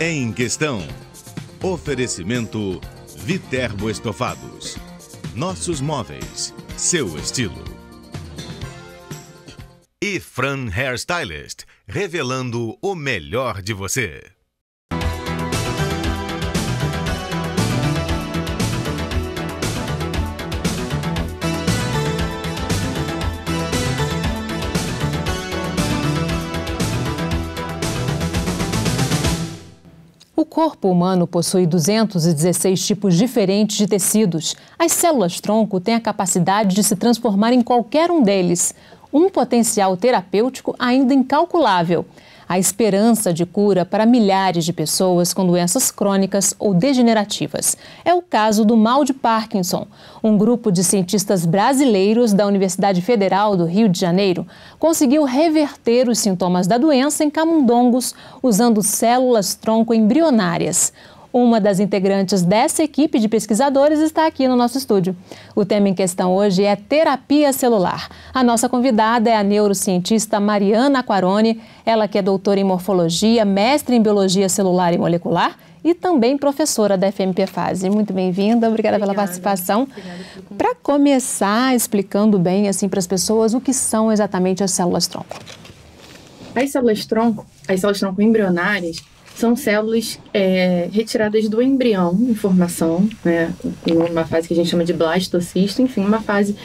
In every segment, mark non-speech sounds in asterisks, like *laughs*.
em questão. Oferecimento Viterbo Estofados. Nossos móveis, seu estilo. E Fran Hairstylist, revelando o melhor de você. corpo humano possui 216 tipos diferentes de tecidos. As células-tronco têm a capacidade de se transformar em qualquer um deles, um potencial terapêutico ainda incalculável a esperança de cura para milhares de pessoas com doenças crônicas ou degenerativas. É o caso do mal de Parkinson. Um grupo de cientistas brasileiros da Universidade Federal do Rio de Janeiro conseguiu reverter os sintomas da doença em camundongos usando células tronco embrionárias. Uma das integrantes dessa equipe de pesquisadores está aqui no nosso estúdio. O tema em questão hoje é terapia celular. A nossa convidada é a neurocientista Mariana Quaroni, ela que é doutora em morfologia, mestre em biologia celular e molecular e também professora da FMP Fase. Muito bem-vinda, obrigada, obrigada, pela participação. Para começar explicando bem assim para as pessoas o que são exatamente as células tronco. As células tronco, as células tronco embrionárias, são células é, retiradas do embrião em formação, né, em uma fase que a gente chama de blastocisto, enfim, uma fase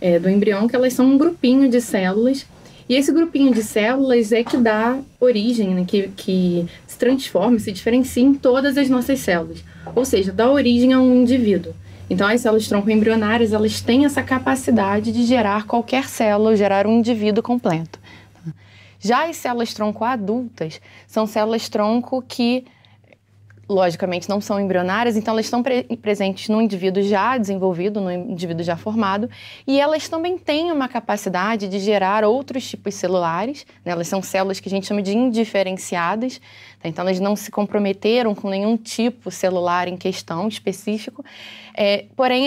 é, do embrião que elas são um grupinho de células. E esse grupinho de células é que dá origem, né, que, que se transforma, se diferencia em todas as nossas células. Ou seja, dá origem a um indivíduo. Então, as células tronco-embrionárias, elas têm essa capacidade de gerar qualquer célula, gerar um indivíduo completo. Já as células tronco adultas são células tronco que, logicamente, não são embrionárias, então elas estão pre presentes no indivíduo já desenvolvido, no indivíduo já formado, e elas também têm uma capacidade de gerar outros tipos celulares. Né? Elas são células que a gente chama de indiferenciadas, tá? então elas não se comprometeram com nenhum tipo celular em questão específico. É, porém,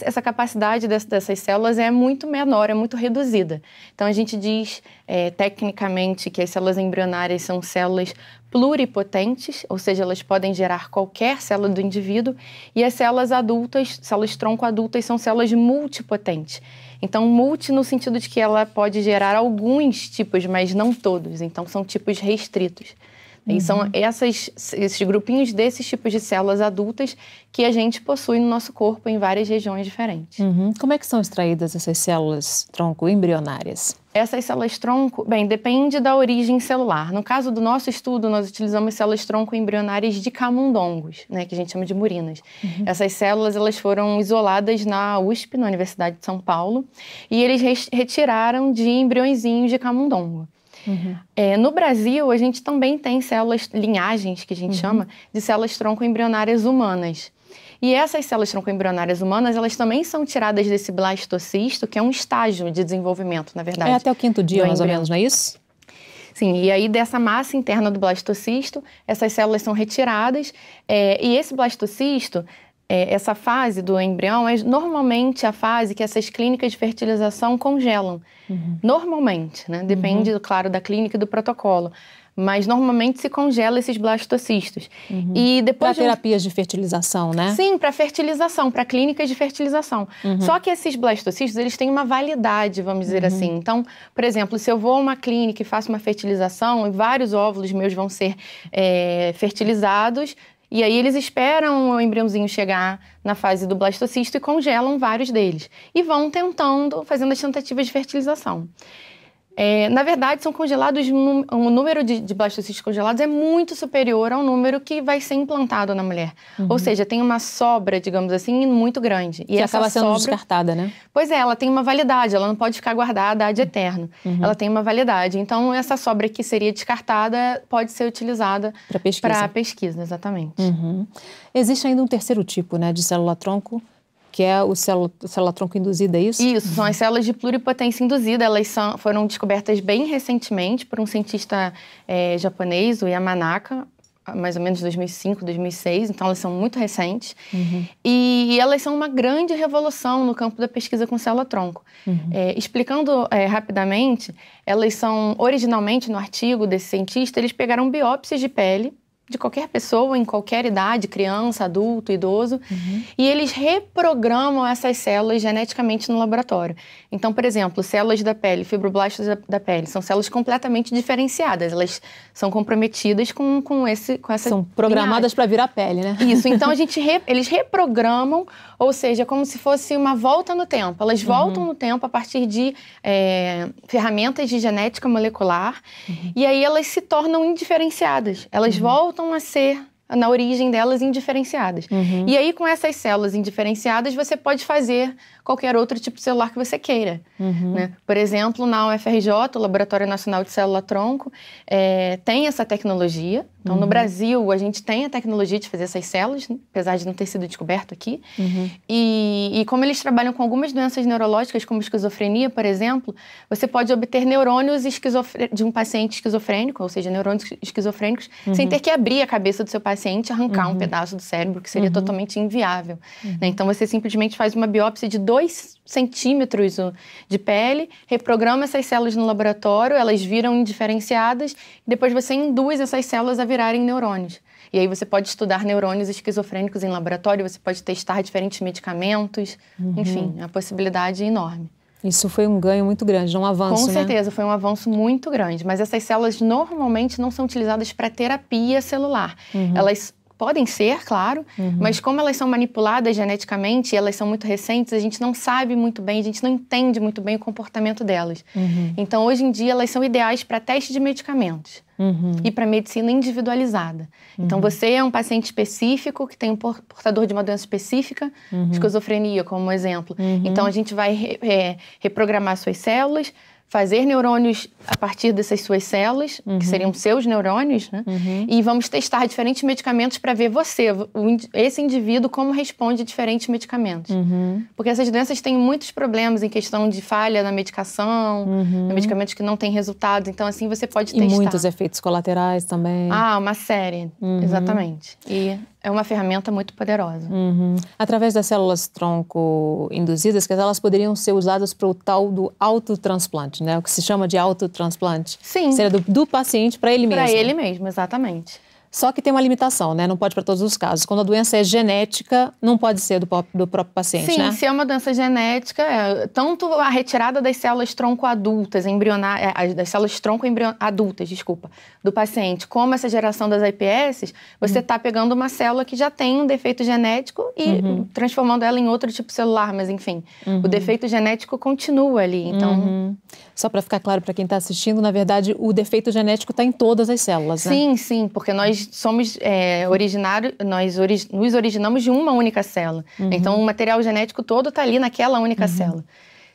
essa capacidade dessas, dessas células é muito menor, é muito reduzida. Então, a gente diz, é, tecnicamente, que as células embrionárias são células pluripotentes, ou seja, elas podem gerar qualquer célula do indivíduo, e as células adultas, células tronco adultas, são células multipotentes. Então, multi no sentido de que ela pode gerar alguns tipos, mas não todos. Então, são tipos restritos. Né? Então, uhum. E são essas, esses grupinhos desses tipos de células adultas que a gente possui no nosso corpo em várias regiões diferentes. Uhum. Como é que são extraídas essas células tronco embrionárias? Essas células tronco, bem, depende da origem celular. No caso do nosso estudo, nós utilizamos células tronco embrionárias de camundongos, né, que a gente chama de murinas. Uhum. Essas células elas foram isoladas na USP, na Universidade de São Paulo, e eles retiraram de embriõezinhos de camundongo. Uhum. É, no Brasil, a gente também tem células, linhagens que a gente uhum. chama, de células tronco-embrionárias humanas. E essas células troncoembrionárias humanas, elas também são tiradas desse blastocisto, que é um estágio de desenvolvimento, na verdade. É até o quinto dia, mais ou menos, não é isso? Sim, e aí dessa massa interna do blastocisto, essas células são retiradas, é, e esse blastocisto é, essa fase do embrião é normalmente a fase que essas clínicas de fertilização congelam. Uhum. Normalmente, né? Depende, uhum. claro, da clínica e do protocolo. Mas normalmente se congela esses blastocistos. Uhum. E depois para terapias de fertilização, né? Sim, para fertilização, para clínicas de fertilização. Uhum. Só que esses blastocistos, eles têm uma validade, vamos dizer uhum. assim. Então, por exemplo, se eu vou a uma clínica e faço uma fertilização e vários óvulos meus vão ser é, fertilizados, e aí eles esperam o embriãozinho chegar na fase do blastocisto e congelam vários deles. E vão tentando, fazendo as tentativas de fertilização. É, na verdade, são congelados, o número de, de blastocistos congelados é muito superior ao número que vai ser implantado na mulher. Uhum. Ou seja, tem uma sobra, digamos assim, muito grande. E que essa acaba sendo sobra, descartada, né? Pois é, ela tem uma validade, ela não pode ficar guardada ad eterno. Uhum. Ela tem uma validade. Então, essa sobra que seria descartada pode ser utilizada para pesquisa. Para pesquisa, exatamente. Uhum. Existe ainda um terceiro tipo né, de célula-tronco, que é o célula, tronco induzida, é isso? Isso, são as células de pluripotência induzida. Elas são, foram descobertas bem recentemente por um cientista é, japonês, o Yamanaka, mais ou menos 2005, 2006, então elas são muito recentes. Uhum. E, e, elas são uma grande revolução no campo da pesquisa com célula-tronco. Uhum. É, explicando é, rapidamente, elas são, originalmente, no artigo desse cientista, eles pegaram biópsias de pele de qualquer pessoa, em qualquer idade, criança, adulto, idoso, uhum. e eles reprogramam essas células geneticamente no laboratório. Então, por exemplo, células da pele, fibroblastos da, da pele, são células completamente diferenciadas, elas são comprometidas com, com, esse, com essa. São programadas para virar pele, né? Isso, então a gente *laughs* re, eles reprogramam, ou seja, como se fosse uma volta no tempo. Elas uhum. voltam no tempo a partir de é, ferramentas de genética molecular, uhum. e aí elas se tornam indiferenciadas. Elas uhum. voltam voltam a ser na origem delas indiferenciadas. Uhum. E aí, com essas células indiferenciadas, você pode fazer qualquer outro tipo de celular que você queira. Uhum. Né? Por exemplo, na UFRJ, o Laboratório Nacional de Célula Tronco, é, tem essa tecnologia então, uhum. no Brasil, a gente tem a tecnologia de fazer essas células, apesar de não ter sido descoberto aqui. Uhum. E, e, como eles trabalham com algumas doenças neurológicas, como esquizofrenia, por exemplo, você pode obter neurônios de um paciente esquizofrênico, ou seja, neurônios esquizofrênicos, uhum. sem ter que abrir a cabeça do seu paciente e arrancar um uhum. pedaço do cérebro, que seria uhum. totalmente inviável. Uhum. Né? Então, você simplesmente faz uma biópsia de dois centímetros de pele, reprograma essas células no laboratório, elas viram indiferenciadas, e depois você induz essas células a virarem neurônios. E aí você pode estudar neurônios esquizofrênicos em laboratório, você pode testar diferentes medicamentos, uhum. enfim, a possibilidade é enorme. Isso foi um ganho muito grande, um avanço, Com né? certeza, né? foi um avanço muito grande. Mas essas células normalmente não são utilizadas para terapia celular. Uhum. Elas Podem ser, claro, uhum. mas como elas são manipuladas geneticamente e elas são muito recentes, a gente não sabe muito bem, a gente não entende muito bem o comportamento delas. Uhum. Então, hoje em dia, elas são ideais para teste de medicamentos. Uhum. e para medicina individualizada. Então, uhum. Então, você é um paciente específico que tem um portador de uma doença específica, uhum. esquizofrenia, como exemplo. Uhum. Então, a gente vai é, reprogramar suas células fazer neurônios a partir dessas suas células, uhum. que seriam seus neurônios, né? Uhum. E vamos testar diferentes medicamentos para ver você, esse indivíduo, como responde a diferentes medicamentos. Uhum. Porque essas doenças têm muitos problemas em questão de falha na medicação, uhum. medicamentos que não têm resultado. Então, assim, você pode e testar. E muitos efeitos colaterais também. Ah, uma série, uhum. exatamente. E é uma ferramenta muito poderosa. Uhum. Através das células tronco induzidas, que elas poderiam ser usadas para o tal do autotransplante, né? O que se chama de autotransplante. Sim. Seria do, do paciente para ele pra mesmo. Para ele mesmo, exatamente. Só que tem uma limitação, né? Não pode para todos os casos. Quando a doença é genética, não pode ser do, próprio, do próprio paciente, Sim, né? se é uma doença genética, é, tanto a retirada das células tronco adultas, embrionárias, é, das células tronco adultas, desculpa, do paciente, como essa geração das IPS, você está uhum. Tá pegando uma célula que já tem um defeito genético e uhum. transformando ela em outro tipo celular, mas enfim, uhum. o defeito genético continua ali, então... Uhum. Só para ficar claro para quem está assistindo, na verdade, o defeito genético está em todas as células, né? Sim, sim, porque nós nós somos é, originário, nós ori nos originamos de uma única célula. Uhum. Então, o material genético todo está ali naquela única uhum. célula.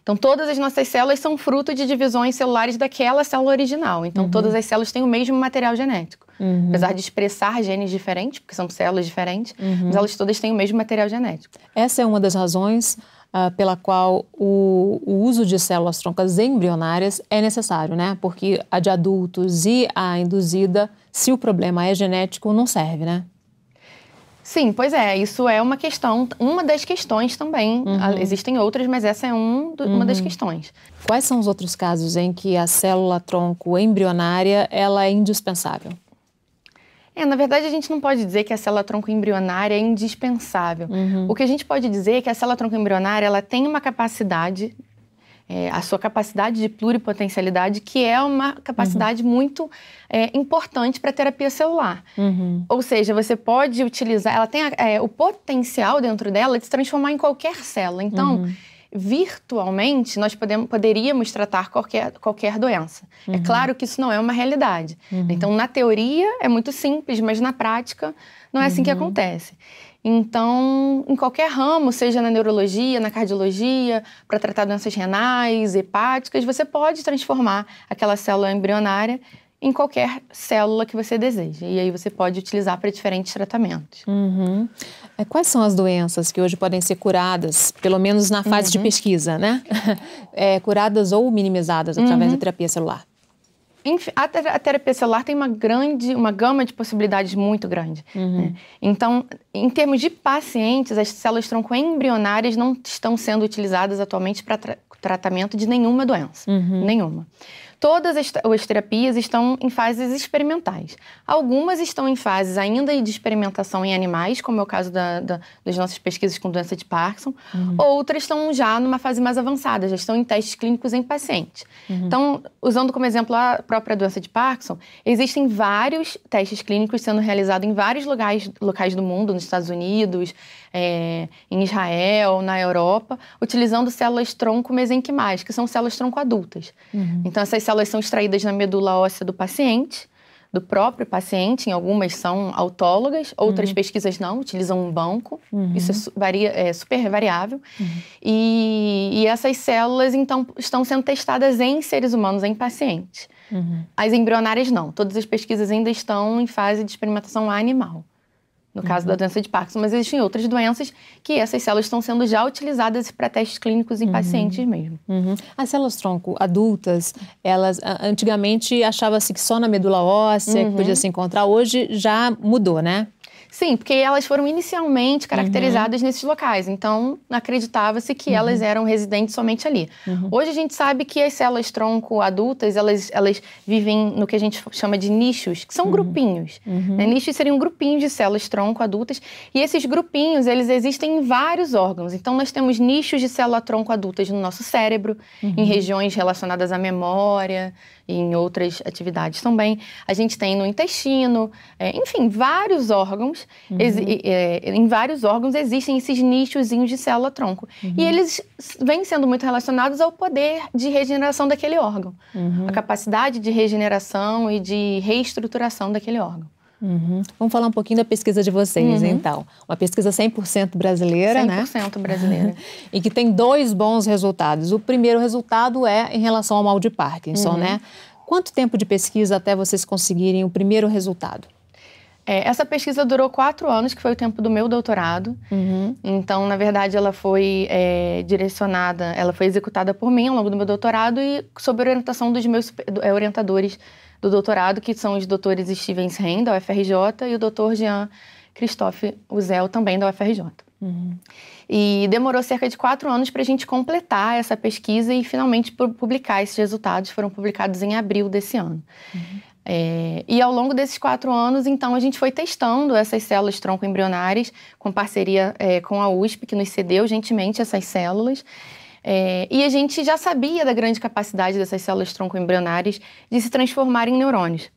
Então, todas as nossas células são fruto de divisões celulares daquela célula original. Então, uhum. todas as células têm o mesmo material genético. Uhum. Apesar de expressar genes diferentes, porque são células diferentes, uhum. mas elas todas têm o mesmo material genético. Essa é uma das razões uh, pela qual o, o, uso de células troncas embrionárias é necessário, né? Porque a de adultos e a induzida, se o problema é genético, não serve, né? Sim, pois é, isso é uma questão, uma das questões também. Uhum. Ah, existem outras, mas essa é um, do, uhum. uma das uhum. questões. Quais são os outros casos em que a célula tronco embrionária ela é indispensável? É, na verdade, a gente não pode dizer que a célula tronco embrionária é indispensável. Uhum. O que a gente pode dizer é que a célula embrionária ela tem uma capacidade é, a sua capacidade de pluripotencialidade, que é uma capacidade uhum. muito é, importante para a terapia celular. Uhum. Ou seja, você pode utilizar, ela tem a, é, o potencial dentro dela de se transformar em qualquer célula. Então. Uhum virtualmente nós podemos, poderíamos tratar qualquer, qualquer doença. É uhum. É claro que isso não é uma realidade. Uhum. Então, na teoria é muito simples, mas na prática não é assim que uhum. acontece. Então, em qualquer ramo, seja na neurologia, na cardiologia, para tratar doenças renais, hepáticas, você pode transformar aquela célula embrionária em qualquer célula que você deseja. E aí você pode utilizar para diferentes tratamentos. Uhum. É, quais são as doenças que hoje podem ser curadas, pelo menos na fase uhum. de pesquisa, né? *laughs* É, curadas ou minimizadas através uhum. da terapia celular? a, terapia celular tem uma grande, uma gama de possibilidades muito grande. Uhum. Né? Então, em termos de pacientes, as células troncoembrionárias não estão sendo utilizadas atualmente para tra tratamento de nenhuma doença, uhum. nenhuma. Todas as terapias estão em fases experimentais. Algumas estão em fases ainda de experimentação em animais, como é o caso da, da, das nossas pesquisas com doença de Parkinson. Uhum. Outras estão já numa fase mais avançada, já estão em testes clínicos em pacientes. Uhum. Então, usando como exemplo a própria doença de Parkinson, existem vários testes clínicos sendo realizados em vários locais, locais do mundo, nos Estados Unidos, é, em Israel, na Europa, utilizando células-tronco mesenquimais, que são células-tronco adultas. Uhum. Então, essas células são extraídas na medula óssea do paciente, do próprio paciente, em algumas são autólogas, outras uhum. pesquisas não, utilizam um banco, uhum. isso é varia, é, super variável. Uhum. E, e, essas células, então, estão sendo testadas em seres humanos, em pacientes. Uhum. As embrionárias não, todas as pesquisas ainda estão em fase de experimentação animal no caso uhum. da doença de Parkinson, mas existem outras doenças que essas células estão sendo já utilizadas para testes clínicos em uhum. pacientes mesmo. Uhum. As células tronco adultas, elas antigamente achava-se que só na medula óssea que uhum. podia se encontrar, hoje já mudou, né? Sim, porque elas foram inicialmente caracterizadas uhum. nesses locais, então acreditava-se que uhum. elas eram residentes somente ali. Uhum. Hoje a gente sabe que as células tronco adultas, elas, elas vivem no que a gente chama de nichos, que são uhum. grupinhos. Né? Uhum. Nichos seriam um grupinhos de células tronco adultas, e esses grupinhos, eles existem em vários órgãos. Então nós temos nichos de célula tronco adultas no nosso cérebro, em uhum. regiões relacionadas à memória, em outras atividades também. A gente tem no intestino, é, enfim, vários órgãos uhum. é, em vários órgãos existem esses nichozinhos de célula-tronco. Uhum. E eles vêm sendo muito relacionados ao poder de regeneração daquele órgão. Uhum. A capacidade de regeneração e de reestruturação daquele órgão. Uhum. Vamos falar um pouquinho da pesquisa de vocês, uhum. então. Uma pesquisa 100% brasileira, 100% né? 100% brasileira. *laughs* e que tem dois bons resultados. O primeiro resultado é em relação ao mal de Parkinson, uhum. né? Quanto tempo de pesquisa até vocês conseguirem o primeiro resultado? É, essa pesquisa durou quatro anos, que foi o tempo do meu doutorado. Uhum. Então, na verdade, ela foi é, direcionada, ela foi executada por mim ao longo do meu doutorado e sob orientação dos meus é, orientadores do doutorado, que são os doutores Steven Ren, da UFRJ, e o doutor Jean Christophe Uzel, também da UFRJ. Uhum. E demorou cerca de quatro anos para a gente completar essa pesquisa e finalmente publicar esses resultados. Foram publicados em abril desse ano. Uhum. É, e ao longo desses quatro anos, então, a gente foi testando essas células tronco-embrionárias, com parceria é, com a USP, que nos cedeu gentilmente essas células. É, e a gente já sabia da grande capacidade dessas células tronco-embrionárias de se transformarem em neurônios.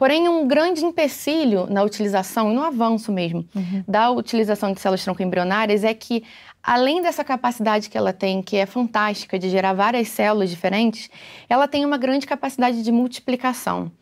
Porém, um grande empecilho na utilização e no avanço mesmo uhum. da utilização de células tronco-embrionárias é que, além dessa capacidade que ela tem, que é fantástica de gerar várias células diferentes, ela tem uma grande capacidade de multiplicação.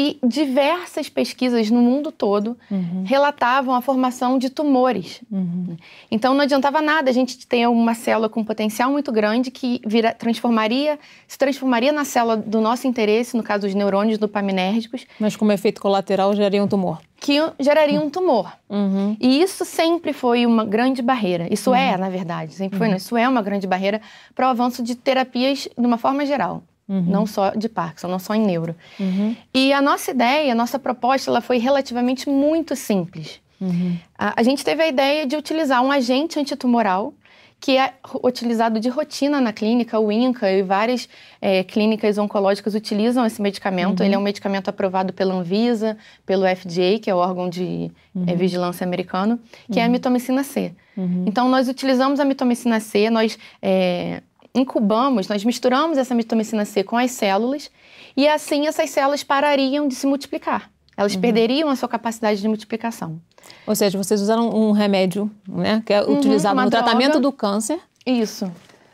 E diversas pesquisas no mundo todo uhum. relatavam a formação de tumores. Uhum. Então não adiantava nada a gente ter uma célula com potencial muito grande que vira, transformaria, se transformaria na célula do nosso interesse, no caso dos neurônios dopaminérgicos. Mas como efeito colateral geraria um tumor. Que geraria um tumor. Uhum. E isso sempre foi uma grande barreira. Isso uhum. é, na verdade, sempre foi, uhum. não. Né? Isso é uma grande barreira para o avanço de terapias de uma forma geral. Uhum. Não só de Parkinson, não só em neuro. Uhum. E a nossa ideia, a nossa proposta, ela foi relativamente muito simples. Uhum. A, a, gente teve a ideia de utilizar um agente antitumoral que é utilizado de rotina na clínica, o INCA e várias é, clínicas oncológicas utilizam esse medicamento. Uhum. Ele é um medicamento aprovado pela Anvisa, pelo FDA, que é o órgão de eh, uhum. é, vigilância americano, que é a uhum. mitomicina C. Uhum. Então, nós utilizamos a mitomicina C, nós é, incubamos, nós misturamos essa mitomicina C com as células e assim essas células parariam de se multiplicar. Elas uhum. perderiam a sua capacidade de multiplicação. Ou seja, vocês usaram um remédio, né, que é uhum, utilizado no droga. tratamento do câncer. Isso.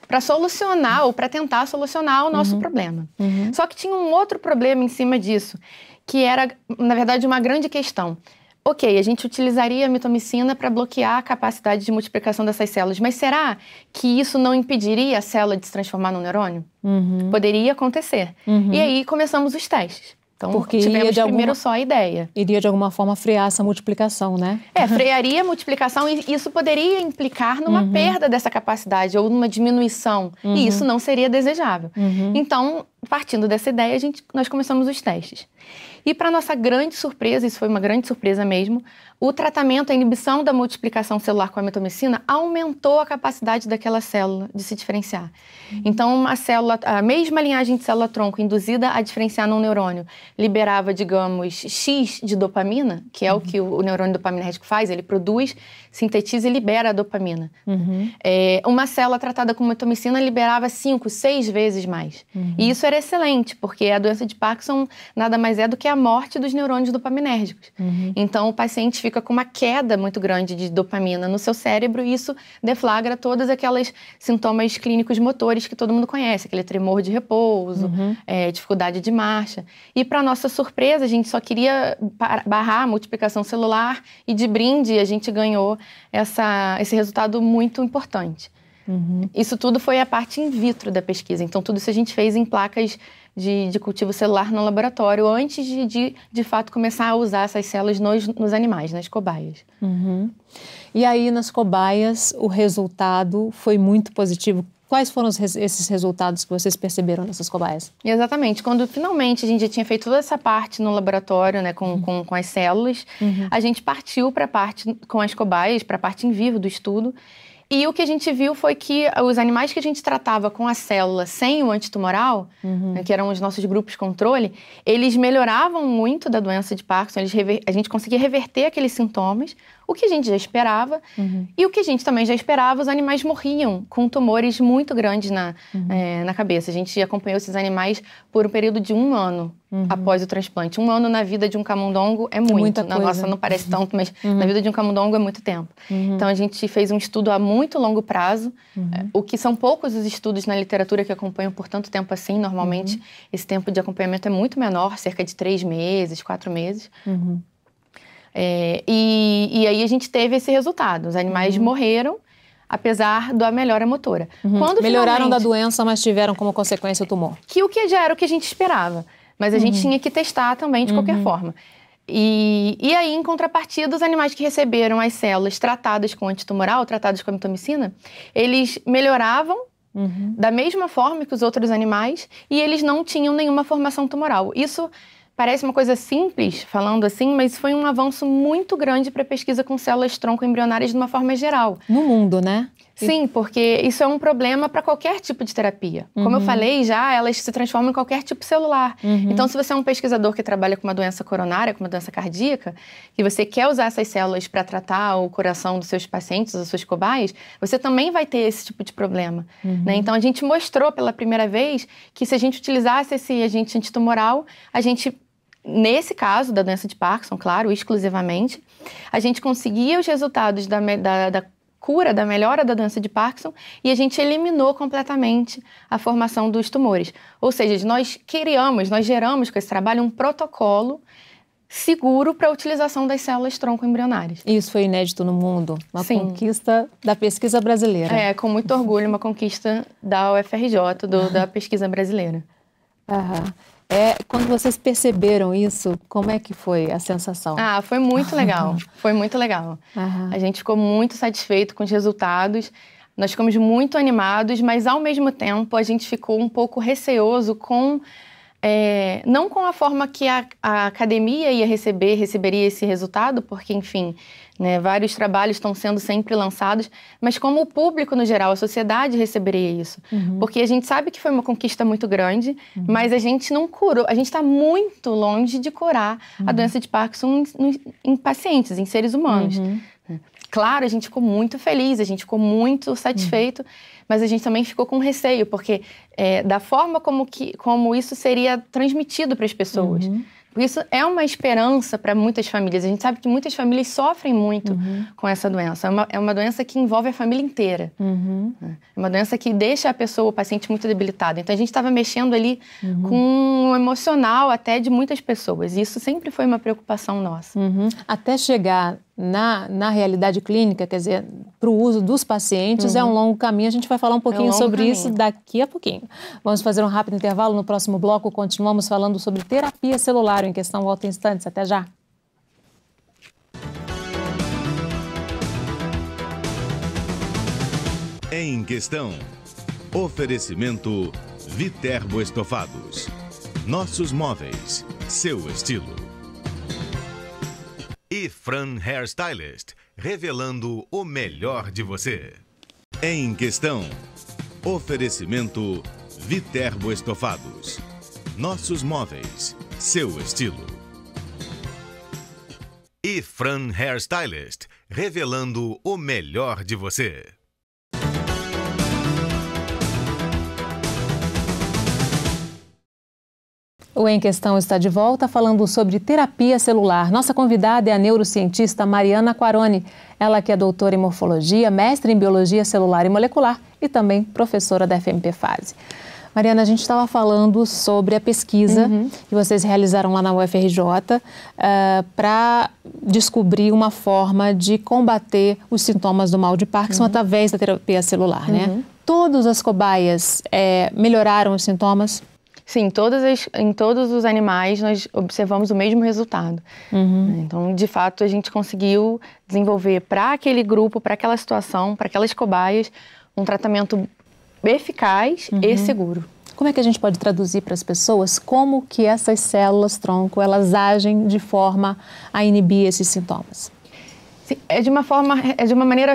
Para solucionar ou para tentar solucionar o nosso uhum. problema. Uhum. Só que tinha um outro problema em cima disso, que era, na verdade, uma grande questão ok, a gente utilizaria a mitomicina para bloquear a capacidade de multiplicação dessas células, mas será que isso não impediria a célula de se transformar num neurônio? Uhum. Poderia acontecer. Uhum. E aí começamos os testes. Então, Porque tivemos de primeiro alguma, só a ideia. Iria, de alguma forma, frear essa multiplicação, né? É, frearia a multiplicação e isso poderia implicar numa uhum. perda dessa capacidade ou numa diminuição. Uhum. E isso não seria desejável. Uhum. Então, partindo dessa ideia, gente, nós começamos os testes. E para nossa grande surpresa, isso foi uma grande surpresa mesmo, o tratamento, a inibição da multiplicação celular com a mitomicina aumentou a capacidade daquela célula de se diferenciar. Então, uma célula, a mesma linhagem de célula-tronco induzida a diferenciar num neurônio liberava, digamos, X de dopamina, que é uhum. o que o neurônio dopaminérgico faz, ele produz, sintetiza e libera a dopamina. Uhum. É, uma célula tratada com mitomicina liberava 5, 6 vezes mais. Uhum. E isso era excelente, porque a doença de Parkinson nada mais é do que a morte dos neurônios dopaminérgicos. Uhum. Então, o paciente fica com uma queda muito grande de dopamina no seu cérebro e isso deflagra todas aquelas sintomas clínicos motores que todo mundo conhece, aquele tremor de repouso, uhum. é, dificuldade de marcha. E, para nossa surpresa, a gente só queria barrar a multiplicação celular e, de brinde, a gente ganhou essa, esse resultado muito importante. Uhum. Isso tudo foi a parte in vitro da pesquisa. Então, tudo isso a gente fez em placas de, de cultivo celular no laboratório antes de, de, de, fato, começar a usar essas células nos, nos animais, nas cobaias. Uhum. E aí, nas cobaias, o resultado foi muito positivo. Quais foram esses resultados que vocês perceberam nessas cobaias? Exatamente. Quando finalmente a gente já tinha feito toda essa parte no laboratório, né, com, uhum. com, com, as células, uhum. a gente partiu para a parte com as cobaias, para a parte em vivo do estudo. E o que a gente viu foi que os animais que a gente tratava com a célula sem o antitumoral, uhum. né, que eram os nossos grupos controle, eles melhoravam muito da doença de Parkinson, eles rever... a gente conseguia reverter aqueles sintomas, o que a gente já esperava. Uhum. E o que a gente também já esperava, os animais morriam com tumores muito grandes na, uhum. é, na cabeça. A gente acompanhou esses animais por um período de um ano uhum. após o transplante. Um ano na vida de um camundongo é, é muito. Muita na coisa. nossa não parece tanto, mas *laughs* uhum. na vida de um camundongo é muito tempo. Uhum. Então a gente fez um estudo a muito longo prazo, uhum. é, o que são poucos os estudos na literatura que acompanham por tanto tempo assim. Normalmente esse tempo de acompanhamento é muito menor, cerca de três meses, quatro meses. É, e, e aí a gente teve esse resultado. Os animais uhum. morreram apesar da melhora motora. Uhum. Quando Melhoraram da doença, mas tiveram como consequência o tumor. Que o que já era o que a gente esperava, mas a uhum. gente tinha que testar também de uhum. qualquer forma. E, e aí, em contrapartida, os animais que receberam as células tratadas com antitumoral, tratadas com mitomicina, eles melhoravam uhum. da mesma forma que os outros animais e eles não tinham nenhuma formação tumoral. Isso Parece uma coisa simples, falando assim, mas foi um avanço muito grande para a pesquisa com células tronco embrionárias de uma forma geral. No mundo, né? Sim, porque isso é um problema para qualquer tipo de terapia. Como eu uhum. falei já, elas se transformam em qualquer tipo celular. Uhum. Então, se você é um pesquisador que trabalha com uma doença coronária, com uma doença cardíaca, e você quer usar essas células para tratar o coração dos seus pacientes, das suas cobaias, você também vai ter esse tipo de problema. Uhum. Né? Então, a gente mostrou pela primeira vez que se a gente utilizasse esse agente antitumoral, a gente nesse caso da doença de Parkinson, claro, exclusivamente, a gente conseguia os resultados da, da, da cura, da melhora da doença de Parkinson e a gente eliminou completamente a formação dos tumores. Ou seja, nós criamos, nós geramos com esse trabalho um protocolo seguro para a utilização das células tronco-embrionárias. Isso foi inédito no mundo, uma Sim. conquista da pesquisa brasileira. É, com muito orgulho, uma conquista da UFRJ, do, da pesquisa brasileira. Aham. É, quando vocês perceberam isso, como é que foi a sensação? Ah, foi muito legal. *laughs* foi muito legal. Uhum. A gente ficou muito satisfeito com os resultados. Nós ficamos muito animados, mas ao mesmo tempo a gente ficou um pouco receoso com é, não com a forma que a, a, academia ia receber, receberia esse resultado, porque, enfim, né, vários trabalhos estão sendo sempre lançados, mas como o público no geral, a sociedade receberia isso. Uhum. Porque a gente sabe que foi uma conquista muito grande, uhum. mas a gente não curou, a gente está muito longe de curar uhum. a doença de Parkinson em, em pacientes, em seres humanos. Uhum. Claro, a gente ficou muito feliz, a gente ficou muito satisfeito, uhum. mas a gente também ficou com receio, porque é, da forma como, que, como isso seria transmitido para as pessoas. Uhum. Isso é uma esperança para muitas famílias. A gente sabe que muitas famílias sofrem muito uhum. com essa doença. É uma, é uma doença que envolve a família inteira. Uhum. É uma doença que deixa a pessoa, o paciente, muito debilitado. Então a gente estava mexendo ali uhum. com o emocional até de muitas pessoas. isso sempre foi uma preocupação nossa. Uhum. Até chegar na, na realidade clínica, quer dizer, para o uso dos pacientes, uhum. é um uhum. longo caminho. A gente vai falar um pouquinho é um sobre caminho. isso daqui a pouquinho. Vamos fazer um rápido intervalo. No próximo bloco, continuamos falando sobre terapia celular em questão. Volta em instantes. Até já. Em questão. Oferecimento Viterbo Estofados. Nossos móveis, seu estilo e Fran Hairstylist, revelando o melhor de você. Em questão, oferecimento Viterbo Estofados. Nossos móveis, seu estilo. E Fran Hairstylist, revelando o melhor de você. O Em Questão está de volta falando sobre terapia celular. Nossa convidada é a neurocientista Mariana Quaroni. Ela que é doutora em morfologia, mestre em biologia celular e molecular e também professora da FMP Fase. Mariana, a gente estava falando sobre a pesquisa uhum. que vocês realizaram lá na UFRJ uh, eh, para descobrir uma forma de combater os sintomas do mal de Parkinson uhum. através da terapia celular, né? uhum. né? Todas as cobaias é, melhoraram os sintomas? Sim, todas as, em todos os animais nós observamos o mesmo resultado. Uhum. Né? Então, de fato, a gente conseguiu desenvolver para aquele grupo, para aquela situação, para aquelas cobaias, um tratamento eficaz uhum. e seguro. Como é que a gente pode traduzir para as pessoas como que essas células tronco elas agem de forma a inibir esses sintomas? Sim, é de uma forma, é de uma maneira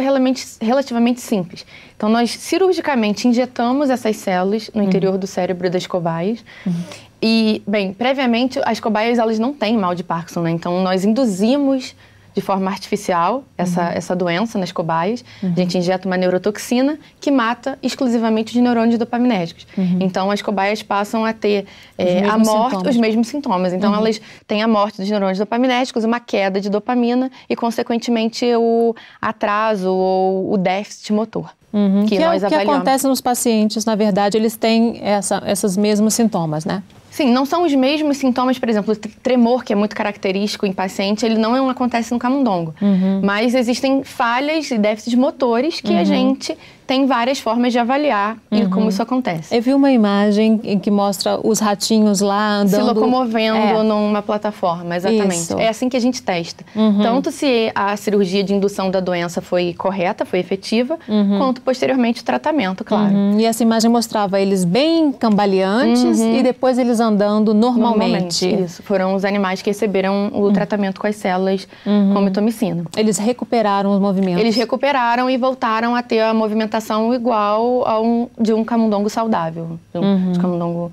relativamente simples. Então nós cirurgicamente injetamos essas células no uhum. interior do cérebro das cobaias. Uhum. E bem, previamente as cobaias elas não têm mal de Parkinson, né? Então nós induzimos de forma artificial essa, uhum. essa doença nas cobaias. Uhum. A gente injeta uma neurotoxina que mata exclusivamente os neurônios dopaminérgicos. Uhum. Então, as cobaias passam a ter é, a morte, sintomas. os mesmos sintomas. Então, uhum. elas têm a morte dos neurônios dopaminérgicos, uma queda de dopamina e, consequentemente, o atraso ou o déficit motor. Uhum. Que, que, é nós O que acontece nos pacientes, na verdade, eles têm essa, esses mesmos sintomas, né? Sim, não são os mesmos sintomas, por exemplo, o tremor, que é muito característico em paciente, ele não é acontece no camundongo. Uhum. Mas existem falhas e déficits motores que uhum. a gente tem várias formas de avaliar uhum. e como isso acontece. Eu vi uma imagem que mostra os ratinhos lá andando... Se locomovendo é. numa plataforma, exatamente. Isso. É assim que a gente testa. Uhum. Tanto se a cirurgia de indução da doença foi correta, foi efetiva, uhum. quanto posteriormente o tratamento, claro. Uhum. E essa imagem mostrava eles bem cambaleantes e depois eles andando normalmente. normalmente. Isso, foram os animais que receberam o uhum. tratamento com as células uhum. com mitomicina. Eles recuperaram os movimentos? Eles recuperaram e voltaram a ter a movimentação igual a um, de um camundongo saudável, de então, um uhum. de camundongo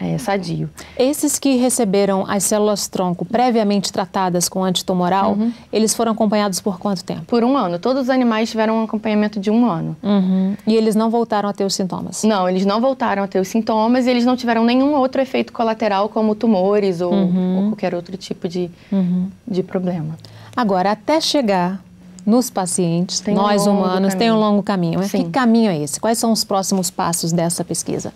é, sadio. Esses que receberam as células-tronco previamente tratadas com antitumoral, uhum. eles foram acompanhados por quanto tempo? Por um ano. Todos os animais tiveram um acompanhamento de um ano. Uhum. E eles não voltaram a ter os sintomas? Não, eles não voltaram a ter os sintomas e eles não tiveram nenhum outro efeito colateral, como tumores ou, uhum. ou qualquer outro tipo de, uhum. de problema. Agora, até chegar nos pacientes, tem nós um humanos, caminho. tem um longo caminho. Que caminho é esse? Quais são os próximos passos dessa pesquisa?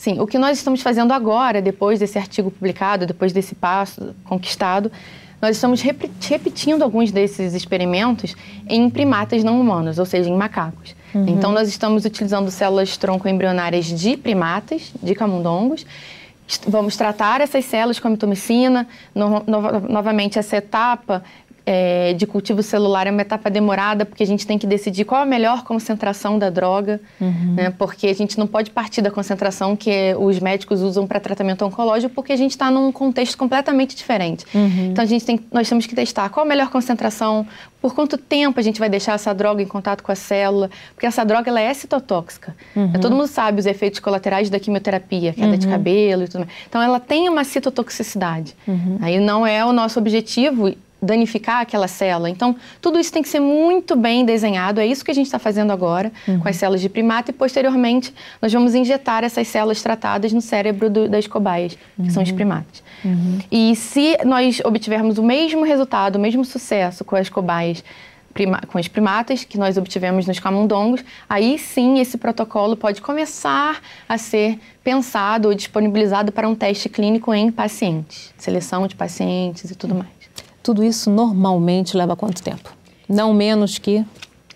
Sim, o que nós estamos fazendo agora, depois desse artigo publicado, depois desse passo conquistado, nós estamos repetindo alguns desses experimentos em primatas não humanos, ou seja, em macacos. Uhum. Então, nós estamos utilizando células tronco-embrionárias de primatas, de camundongos. Vamos tratar essas células com mitomicina. No, no, novamente, essa etapa é, de cultivo celular é uma etapa demorada, porque a gente tem que decidir qual é a melhor concentração da droga, uhum. né, porque a gente não pode partir da concentração que os médicos usam para tratamento oncológico, porque a gente está num contexto completamente diferente. Uhum. Então, a gente tem, nós temos que testar qual a melhor concentração, por quanto tempo a gente vai deixar essa droga em contato com a célula, porque essa droga ela é citotóxica. Uhum. Todo mundo sabe os efeitos colaterais da quimioterapia, queda uhum. de cabelo e tudo mais. Então ela tem uma citotoxicidade. Uhum. Aí não é o nosso objetivo danificar aquela célula. Então, tudo isso tem que ser muito bem desenhado. É isso que a gente está fazendo agora uhum. com as uhum. células de primata e, posteriormente, nós vamos injetar essas células tratadas no cérebro do, das cobaias, uhum. que são os uhum. primatas. Uhum. E se nós obtivermos o mesmo resultado, o mesmo sucesso com as cobaias, com os primatas que nós obtivemos nos camundongos, aí sim esse protocolo pode começar a ser pensado ou disponibilizado para um teste clínico em pacientes, seleção de pacientes e tudo uhum. mais tudo isso normalmente leva quanto tempo? Não menos que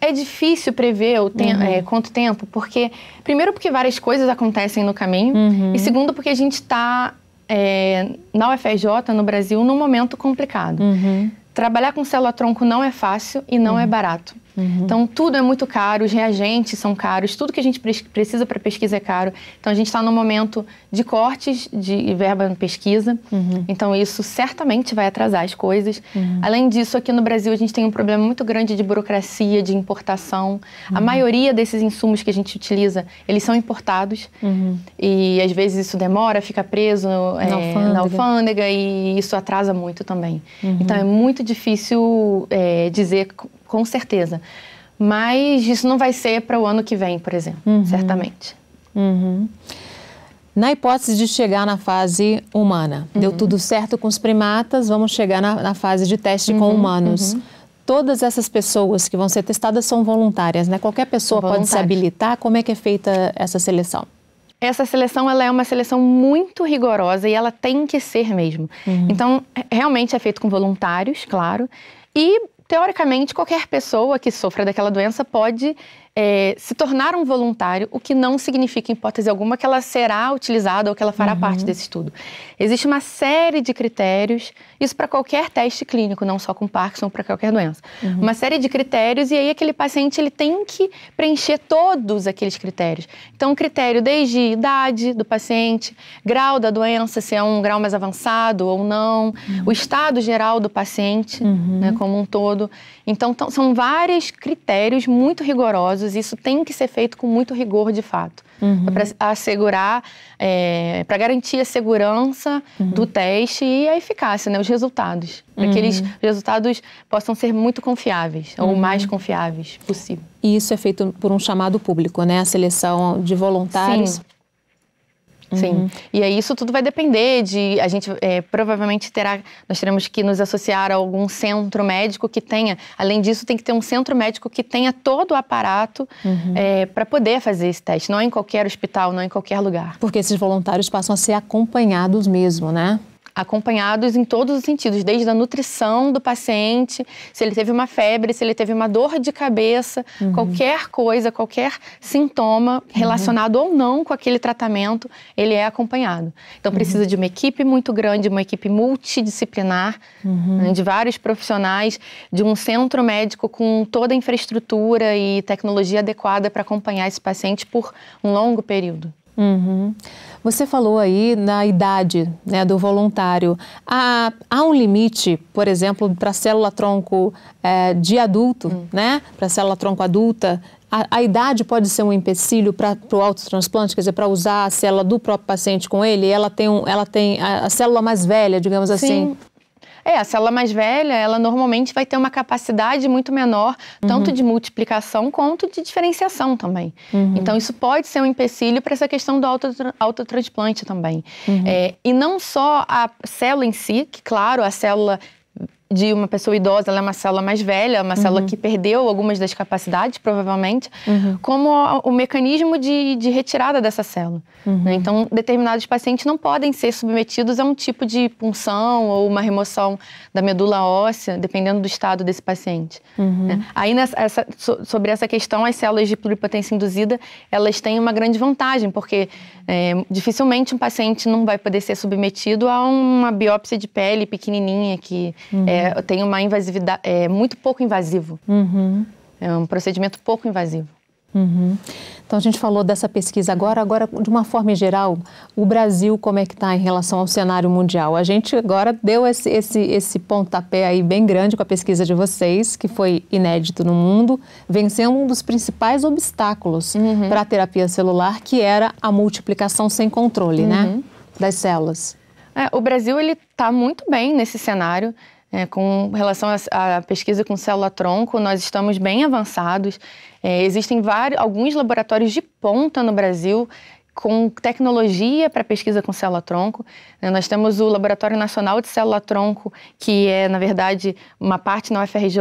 é difícil prever o uhum. é, quanto tempo, porque primeiro porque várias coisas acontecem no caminho uhum. e segundo porque a gente está é, na UFRJ no Brasil num momento complicado. Uhum. Trabalhar com célula tronco não é fácil e não uhum. é barato. Uhum. Então, tudo é muito caro, os reagentes são caros, tudo que a gente precisa para pesquisa é caro. Então, a gente está no momento de cortes de verba em pesquisa. Uhum. Então, isso certamente vai atrasar as coisas. Uhum. Além disso, aqui no Brasil, a gente tem um problema muito grande de burocracia, de importação. A uhum. maioria desses insumos que a gente utiliza, eles são importados. Uhum. E, às vezes, isso demora, fica preso é, na, é, alfândega. na alfândega. e isso atrasa muito também. Uhum. Então, é muito difícil é, dizer com certeza. Mas isso não vai ser para o ano que vem, por exemplo, uhum. certamente. Uhum. Na hipótese de chegar na fase humana, uhum. deu tudo certo com os primatas, vamos chegar na, na fase de teste com uhum, humanos uhum. todas essas pessoas que vão ser testadas são voluntárias, né? Qualquer pessoa pode se habilitar. Como é que é feita essa seleção? Essa seleção ela é uma seleção muito rigorosa e ela tem que ser mesmo. Uhum. Então, realmente é feito com voluntários, claro. E teoricamente, qualquer pessoa que sofra daquela doença pode é, se tornar um voluntário, o que não significa, em hipótese alguma, que ela será utilizada ou que ela fará uhum. parte desse estudo. Existe uma série de critérios, isso para qualquer teste clínico, não só com Parkinson, para qualquer doença. Uhum. Uma série de critérios e aí aquele paciente ele tem que preencher todos aqueles critérios. Então, critério desde idade do paciente, grau da doença, se é um grau mais avançado ou não, uhum. o estado geral do paciente, né, uhum. como um todo. Então, são vários critérios muito rigorosos, isso tem que ser feito com muito rigor de fato, uhum. para assegurar, é, para garantir a segurança uhum. do teste e a eficácia, né, os resultados, para uhum. que eles, os uhum. resultados possam ser muito confiáveis, ou uhum. mais confiáveis possível. E isso é feito por um chamado público, né, a seleção de voluntários. Sim. Sim. Uhum. E aí isso tudo vai depender de a gente é, provavelmente terá nós teremos que nos associar a algum centro médico que tenha. Além disso, tem que ter um centro médico que tenha todo o aparato uhum. é, para poder fazer esse teste. Não é em qualquer hospital, não é em qualquer lugar. Porque esses voluntários passam a ser acompanhados mesmo, né? acompanhados em todos os sentidos, desde a nutrição do paciente, se ele teve uma febre, se ele teve uma dor de cabeça, uhum. qualquer coisa, qualquer sintoma relacionado uhum. ou não com aquele tratamento, ele é acompanhado. Então uhum. precisa uhum. de uma equipe muito grande, uma equipe multidisciplinar, uhum. né, de vários profissionais, de um centro médico com toda a infraestrutura e tecnologia adequada para acompanhar esse paciente por um longo período. Uhum. Você falou aí na idade né, do voluntário. Há, há um limite, por exemplo, para a célula-tronco é, de adulto, uhum. né? para a célula-tronco adulta. A, a, idade pode ser um empecilho para o autotransplante, quer dizer, para usar a célula do próprio paciente com ele? Ela tem, um, ela tem a, a célula mais velha, digamos Sim. assim. É, a célula mais velha, ela normalmente vai ter uma capacidade muito menor, uhum. tanto de multiplicação quanto de diferenciação também. Uhum. Então, isso pode ser um empecilho para essa questão do autotransplante também. Uhum. É, e não só a célula em si, que, claro, a célula de uma pessoa idosa, ela é uma célula mais velha, uma uhum. célula que perdeu algumas das capacidades, provavelmente, uhum. como o, o mecanismo de, de, retirada dessa célula. Né? Uhum. Né? Então, determinados pacientes não podem ser submetidos a um tipo de punção ou uma remoção da medula óssea, dependendo do estado desse paciente. Uhum. Né? Aí, nessa, essa, so, sobre essa questão, as células de pluripotência induzida, elas têm uma grande vantagem, porque é, dificilmente um paciente não vai poder ser submetido a uma biópsia de pele pequenininha que... Uhum. É, é, uhum. tem uma invasividade, é muito pouco invasivo. Uhum. É um procedimento pouco invasivo. Uhum. Então a gente falou dessa pesquisa agora, agora de uma forma geral, o Brasil como é que está em relação ao cenário mundial? A gente agora deu esse, esse, esse pontapé aí bem grande com a pesquisa de vocês, que foi inédito no mundo, vencendo um dos principais obstáculos uhum. para a terapia celular, que era a multiplicação sem controle, né? uhum. né, das células. É, o Brasil ele está muito bem nesse cenário. É, com relação à pesquisa com célula-tronco, nós estamos bem avançados. É, existem vários, alguns laboratórios de ponta no Brasil com tecnologia para pesquisa com célula-tronco. É, nós temos o Laboratório Nacional de Célula-Tronco, que é, na verdade, uma parte na UFRJ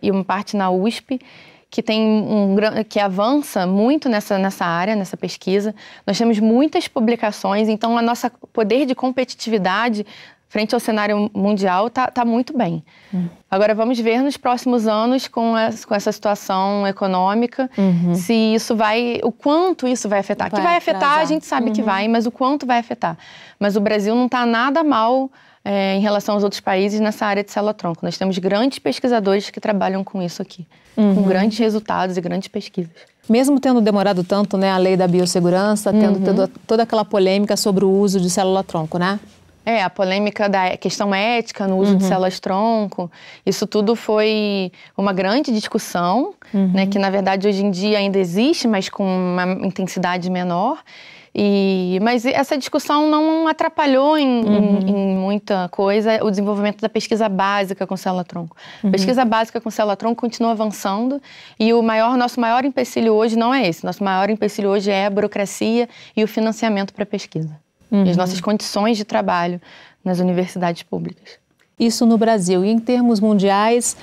e uma parte na USP que tem um que avança muito nessa, nessa área, nessa pesquisa. Nós temos muitas publicações, então a nossa poder de competitividade frente ao cenário mundial, está tá muito bem. Uhum. Agora, vamos ver nos próximos anos, com, essa, com essa situação econômica, uhum. se isso vai. o quanto isso vai afetar. Vai que vai atrasar. afetar, a gente sabe uhum. que vai, mas o quanto vai afetar. Mas o Brasil não está nada mal. É, em relação aos outros países nessa área de célula-tronco. Nós temos grandes pesquisadores que trabalham com isso aqui, com uhum. grandes resultados e grandes pesquisas mesmo tendo demorado tanto né, a lei da biossegurança, tendo uhum. toda aquela polêmica sobre o uso de célula-tronco, né? É, a polêmica da é, questão ética no uso uhum. de células-tronco, isso tudo foi uma grande discussão, uhum. né, que na verdade hoje em dia ainda existe, mas com uma intensidade menor. E, mas essa discussão não atrapalhou em, uhum. em, em, muita coisa o desenvolvimento da pesquisa básica com célula-tronco. Uhum. Pesquisa básica com célula-tronco continua avançando e o maior, nosso maior empecilho hoje não é esse. Nosso maior empecilho hoje é a burocracia e o financiamento para pesquisa uhum. e as nossas condições de trabalho nas universidades públicas. Isso no Brasil. E em termos mundiais,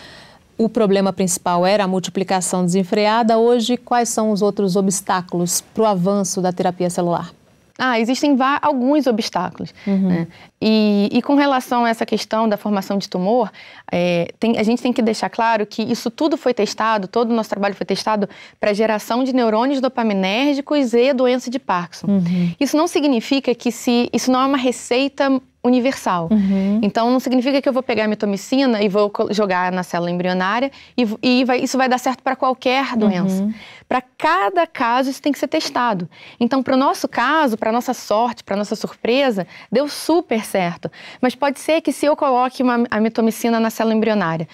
o problema principal era a multiplicação desenfreada. Hoje, quais são os outros obstáculos para o avanço da terapia celular? Ah, existem alguns obstáculos. Uhum. Né? E, e, com relação a essa questão da formação de tumor, é, tem, a gente tem que deixar claro que isso tudo foi testado, todo o nosso trabalho foi testado para geração de neurônios dopaminérgicos e doença de Parkinson. Uhum. Isso não significa que se isso não é uma receita universal. Uhum. Então, não significa que eu vou pegar a mitomicina e vou jogar na célula embrionária e, e vai, isso vai dar certo para qualquer uhum. doença. Uhum. Para cada caso, isso tem que ser testado. Então, para o nosso caso, para nossa sorte, para nossa surpresa, deu super certo certo. Mas pode ser que se eu coloque uma mitomicina na célula embrionária,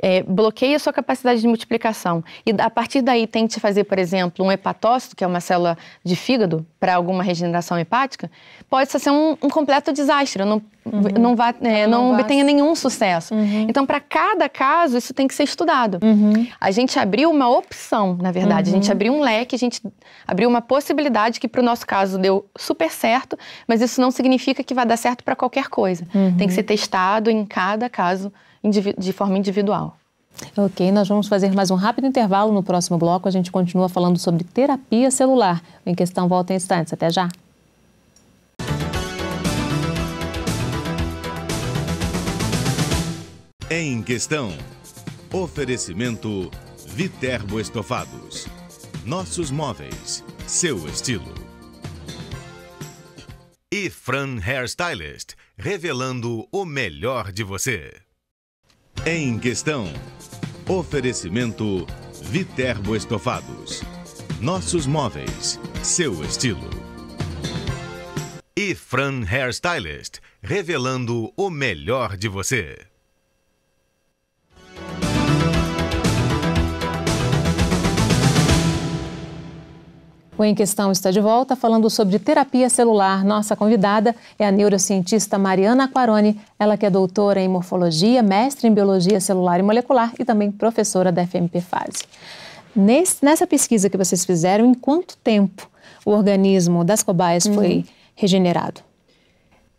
é, bloqueia a sua capacidade de multiplicação. E a partir daí tente fazer, por exemplo, um hepatócito, que é uma célula de fígado, para alguma regeneração hepática, pode ser um, um completo desastre, não, uhum. não, vá, é, não, não obtenha vá... nenhum sucesso. Uhum. Então, para cada caso, isso tem que ser estudado. Uhum. A gente abriu uma opção, na verdade, a gente uhum. abriu um leque, a gente abriu uma possibilidade que, para o nosso caso, deu super certo, mas isso não significa que vai dar certo para qualquer coisa. Uhum. Tem que ser testado em cada caso de forma individual. Ok, nós vamos fazer mais um rápido intervalo. No próximo bloco, a gente continua falando sobre terapia celular. Em Questão volta em instantes. Até já! Em Questão. Oferecimento Viterbo Estofados. Nossos móveis. Seu estilo. E Fran Hairstylist. Revelando o melhor de você. Em questão. Oferecimento Viterbo Estofados. Nossos móveis, seu estilo. E Fran Hairstylist, revelando o melhor de você. O Em Questão está de volta falando sobre terapia celular. Nossa convidada é a neurocientista Mariana Aquaroni, ela que é doutora em morfologia, mestre em biologia celular e molecular e também professora da FMP Fase. Nesse, nessa pesquisa que vocês fizeram, em quanto tempo o organismo das cobaias uhum. foi regenerado?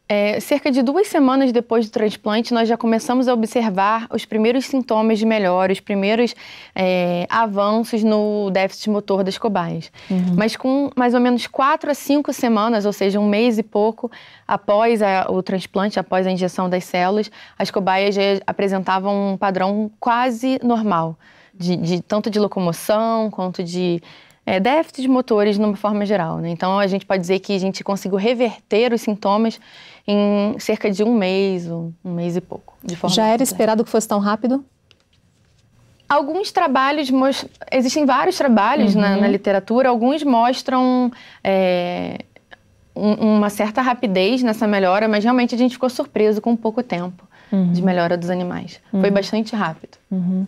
É, cerca de duas semanas depois do transplante, nós já começamos a observar os primeiros sintomas de melhora, os primeiros é, avanços no déficit motor das cobaias. Uhum. Mas com mais ou menos quatro a cinco semanas, ou seja, um mês e pouco após a, o transplante, após a injeção das células, as cobaias já apresentavam um padrão quase normal, de, de tanto de locomoção quanto de é, déficit de motores, de uma forma geral. Né? Então, a gente pode dizer que a gente conseguiu reverter os sintomas em cerca de um mês, um, mês e pouco. De forma Já era esperado que fosse tão rápido? Alguns trabalhos, existem vários trabalhos uhum. na, na, literatura, alguns mostram é, uma certa rapidez nessa melhora, mas realmente a gente ficou surpreso com pouco tempo uhum. de melhora dos animais. Uhum. Foi bastante rápido. Uhum.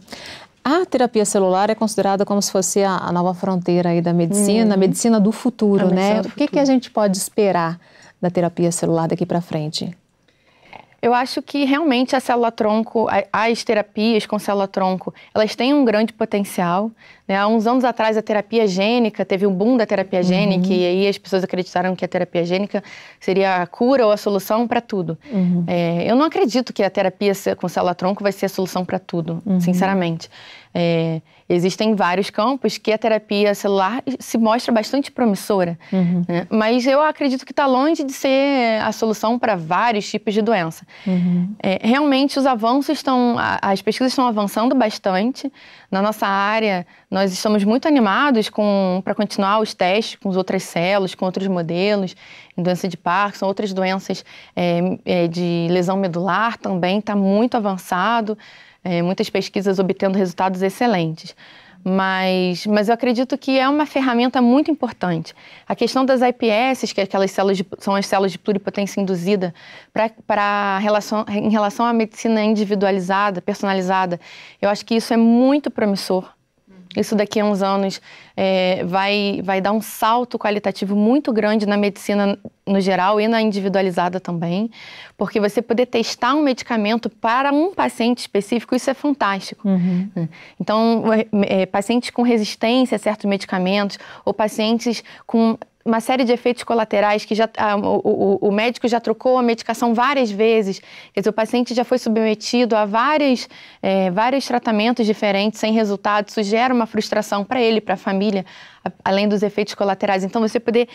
A terapia celular é considerada como se fosse a, a nova fronteira aí da medicina, uhum. a medicina do futuro, a né? do o que, futuro. que a gente pode esperar da terapia celular daqui para frente? Eu acho que realmente a célula tronco, as terapias com célula tronco, elas têm um grande potencial. Né? Há uns anos atrás, a terapia gênica, teve um boom da terapia uhum. gênica, uhum. e aí as pessoas acreditaram que a terapia gênica seria a cura ou a solução para tudo. Uhum. É, eu não acredito que a terapia com célula tronco vai ser a solução para tudo, uhum. sinceramente. É, existem vários campos que a terapia celular se mostra bastante promissora, uhum. né? mas eu acredito que está longe de ser a solução para vários tipos de doença. Uhum. É, realmente, os avanços estão, as pesquisas estão avançando bastante. Na nossa área, nós estamos muito animados para continuar os testes com outras células, com outros modelos, em doença de Parkinson, outras doenças é, é de lesão medular também está muito avançado é, muitas pesquisas obtendo resultados excelentes. Mas, mas eu acredito que é uma ferramenta muito importante. A questão das IPS, que é aquelas células de, são as células de pluripotência induzida, para relação, em relação à medicina individualizada, personalizada, eu acho que isso é muito promissor. Isso daqui a uns anos é, vai, vai dar um salto qualitativo muito grande na medicina no geral e na individualizada também, porque você poder testar um medicamento para um paciente específico, isso é fantástico. Uhum. Né? Então, é, é, pacientes com resistência a certos medicamentos ou pacientes com uma série de efeitos colaterais que já, ah, o, o, médico já trocou a medicação várias vezes. Quer dizer, o paciente já foi submetido a várias, é, vários tratamentos diferentes sem resultado. Isso gera uma frustração para ele, para a família, além dos efeitos colaterais. Então, você poder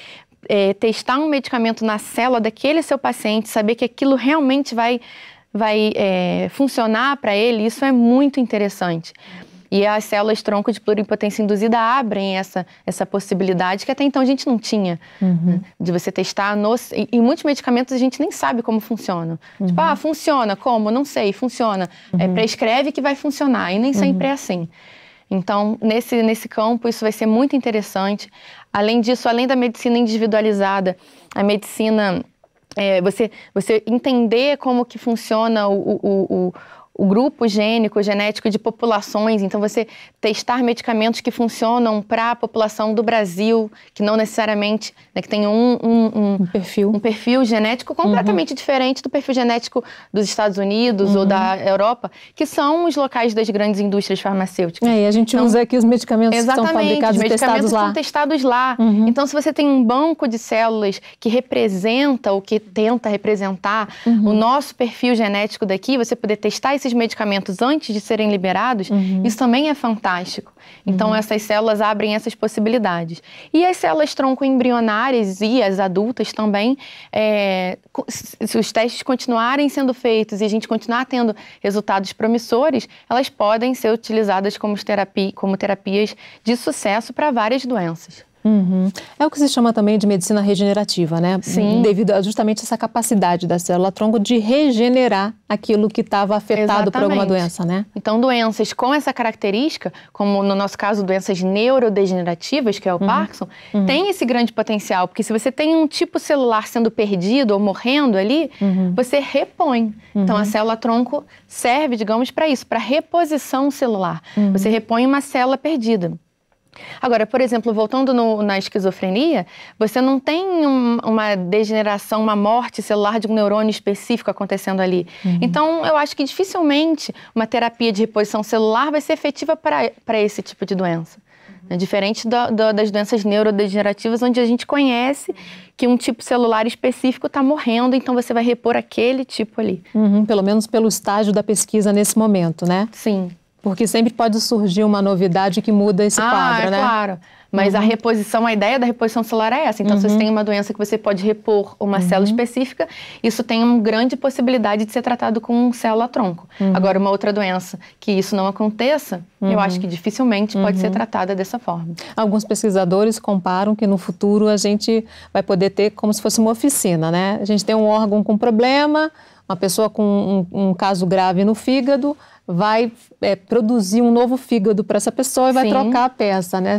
é, testar um medicamento na célula daquele seu paciente, saber que aquilo realmente vai, vai é, funcionar para ele, isso é muito interessante. E as células tronco de pluripotência induzida abrem essa, essa possibilidade que até então a gente não tinha. Uhum. Né? De você testar nos. E, e, muitos medicamentos a gente nem sabe como funcionam. Tipo, uhum. Tipo, ah, funciona, como? Não sei, funciona. É, uhum. É, prescreve que vai funcionar. E nem uhum. sempre é assim. Então, nesse, nesse campo, isso vai ser muito interessante. Além disso, além da medicina individualizada, a medicina é, você, você entender como que funciona o, o, o, o grupo gênico, genético de populações. Então, você testar medicamentos que funcionam para a população do Brasil, que não necessariamente, né, que tem um, um, um, um, perfil. um perfil genético completamente uhum. diferente do perfil genético dos Estados Unidos uhum. ou da uhum. Europa, que são os locais das grandes indústrias farmacêuticas. É, e a gente então, usa aqui os medicamentos que são fabricados os medicamentos testados lá. são testados lá. Uhum. Então, se você tem um banco de células que representa ou que tenta representar uhum. o nosso perfil genético daqui, você poder testar esse esses medicamentos antes de serem liberados, uhum. isso também é fantástico. Então, uhum. essas células abrem essas possibilidades. E as células tronco-embrionárias e as adultas também, é, se os testes continuarem sendo feitos e a gente continuar tendo resultados promissores, elas podem ser utilizadas como, terapia, como terapias de sucesso para várias doenças. Uhum. É o que se chama também de medicina regenerativa, né? Sim. Devido a justamente essa capacidade da célula tronco de regenerar aquilo que estava afetado Exatamente. por alguma doença, né? Então, doenças com essa característica, como no nosso caso, doenças neurodegenerativas, que é o uhum. Parkinson, uhum. tem esse grande potencial, porque se você tem um tipo celular sendo perdido ou morrendo ali, uhum. você repõe. Então, a uhum. célula tronco serve, digamos, para isso, para reposição celular. Uhum. Você repõe uma célula perdida. Agora, por exemplo, voltando no, na esquizofrenia, você não tem um, uma degeneração, uma morte celular de um neurônio específico acontecendo ali. Uhum. Então, eu acho que dificilmente uma terapia de reposição celular vai ser efetiva para esse tipo de doença. Uhum. Né? Diferente do, do, das doenças neurodegenerativas, onde a gente conhece que um tipo celular específico está morrendo, então você vai repor aquele tipo ali. Uhum, pelo menos pelo estágio da pesquisa nesse momento, né? Sim. Porque sempre pode surgir uma novidade que muda esse ah, quadro, é né? claro. Mas uhum. a reposição, a ideia da reposição celular é essa. Então, uhum. se você uhum. tem uma doença que você pode repor uma uhum. célula específica, isso tem uma grande possibilidade de ser tratado com célula-tronco. Uhum. Agora, uma outra doença que isso não aconteça, eu acho uhum. que dificilmente pode ser tratada dessa forma. Alguns pesquisadores comparam que no futuro a gente vai poder ter como se fosse uma oficina, né? A gente tem um órgão com problema, uma pessoa com um, um caso grave no fígado, vai é, produzir um novo fígado para essa pessoa e vai trocar a peça, né?